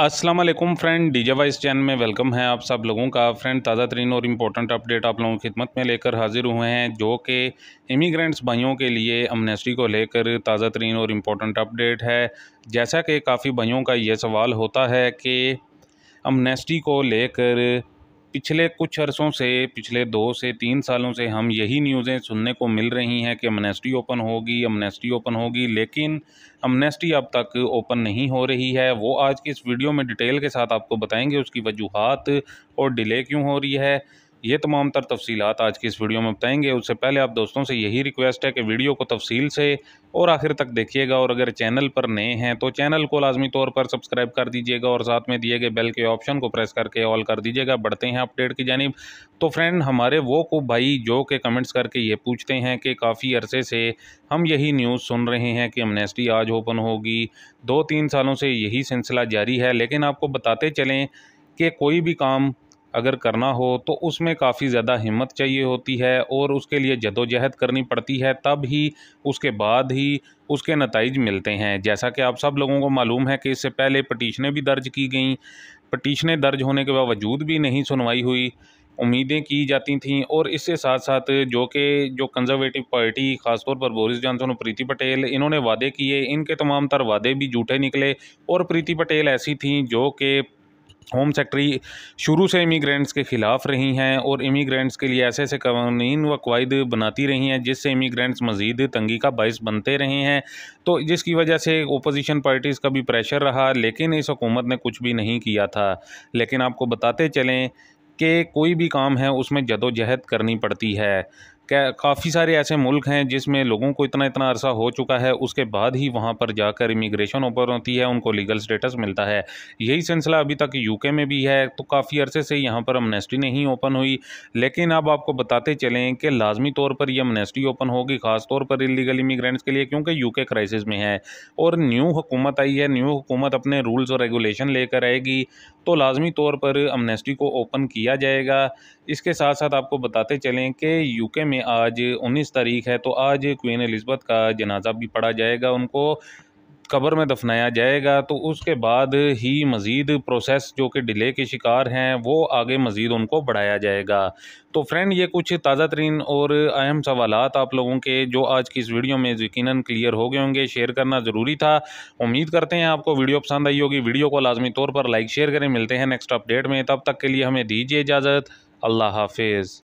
Aslam friend D J vice channel में welcome है आप सब लोगों का फ्रेंड ताज़ा तरीन और इम्पोर्टेंट अपडेट आप लोगों की खिदमत में लेकर हाजिर हुए हैं जो कि इमिग्रेंट्स भाइयों के लिए अमनेस्टी को लेकर ताज़ा तरीन और इम्पोर्टेंट अपडेट है जैसा कि काफ़ी भाइयों का ये सवाल होता है कि अमनेस्टी को लेकर पिछले कुछ अरसों से पिछले दो से तीन सालों से हम यही न्यूज़ें सुनने को मिल रही हैं कि अमनेस्टी ओपन होगी अमनेस्टी ओपन होगी लेकिन अमनेस्टी अब तक ओपन नहीं हो रही है वो आज की इस वीडियो में डिटेल के साथ आपको बताएंगे उसकी वजूहत और डिले क्यों हो रही है ये तमाम तर तफसीत आज की इस वीडियो में बताएंगे उससे पहले आप दोस्तों से यही रिक्वेस्ट है कि वीडियो को तफसील से और आखिर तक देखिएगा और अगर चैनल पर नए हैं तो चैनल को लाजमी तौर पर सब्सक्राइब कर दीजिएगा और साथ में दिए गए बेल के ऑप्शन को प्रेस करके ऑल कर दीजिएगा बढ़ते हैं अपडेट की जानब तो फ्रेंड हमारे वो को भाई जो के कमेंट्स करके ये पूछते हैं कि काफ़ी अरसे से हम यही न्यूज़ सुन रहे हैं कि एमनेस्टी आज ओपन होगी दो तीन सालों से यही सिलसिला जारी है लेकिन आपको बताते चलें कि कोई भी काम अगर करना हो तो उसमें काफ़ी ज़्यादा हिम्मत चाहिए होती है और उसके लिए जदोजहद करनी पड़ती है तब ही उसके बाद ही उसके नतज मिलते हैं जैसा कि आप सब लोगों को मालूम है कि इससे पहले पटिशनें भी दर्ज की गई पटिशनें दर्ज होने के बावजूद भी नहीं सुनवाई हुई उम्मीदें की जाती थीं और इसके साथ साथ जो कि जो कंजर्वेटिव पार्टी ख़ासतौर पर बोरिस जॉनसन और प्रीति पटेल इन्होंने वादे किए इनके तमाम तर वादे भी झूठे निकले और प्रीति पटेल ऐसी थीं जो कि होम सेक्ट्री शुरू से इमीग्रेंट्स के ख़िलाफ़ रही हैं और इमीग्रेंट्स के लिए ऐसे ऐसे कवानीन व कवायद बनाती रही हैं जिससे इमीग्रेंट्स मज़ीद तंगी का बायस बनते रहे हैं तो जिसकी वजह से ओपोजिशन पार्टीज़ का भी प्रेशर रहा लेकिन इस हुकूमत ने कुछ भी नहीं किया था लेकिन आपको बताते चलें कि कोई भी काम है उसमें जदोजहद करनी पड़ती है क्या काफ़ी सारे ऐसे मुल्क हैं जिसमें लोगों को इतना इतना अरसा हो चुका है उसके बाद ही वहाँ पर जाकर इमिग्रेशन ओपन होती है उनको लीगल स्टेटस मिलता है यही सिलसिला अभी तक यूके में भी है तो काफ़ी अरसे से यहाँ पर अमनेस्टी नहीं ओपन हुई लेकिन अब आपको बताते चलें कि लाजमी तौर पर यह अमनेस्टी ओपन होगी ख़ासतौर पर इलीगल इमिग्रेंट्स के लिए क्योंकि यू क्राइसिस में है और न्यू हुकूमत आई है न्यू हुकूमत अपने रूल्स और रेगुलेशन लेकर आएगी तो लाजमी तौर पर अमनेस्टी को ओपन किया जाएगा इसके साथ साथ आपको बताते चलें कि यू में में आज 19 तारीख है तो आज क्वीन एलिज़बथ का जनाजा भी पढ़ा जाएगा उनको कब्र में दफनाया जाएगा तो उसके बाद ही मज़ीद प्रोसेस जो कि डिले के शिकार हैं वो आगे मज़ीद उनको बढ़ाया जाएगा तो फ्रेंड ये कुछ ताज़ा तरीन और अहम सवाल आप लोगों के जो आज की इस वीडियो में यकीन क्लियर हो गए होंगे शेयर करना ज़रूरी था उम्मीद करते हैं आपको वीडियो पसंद आई होगी वीडियो को लाजमी तौर पर लाइक शेयर करें मिलते हैं नेक्स्ट अपडेट में तब तक के लिए हमें दीजिए इजाज़त अल्लाह हाफिज़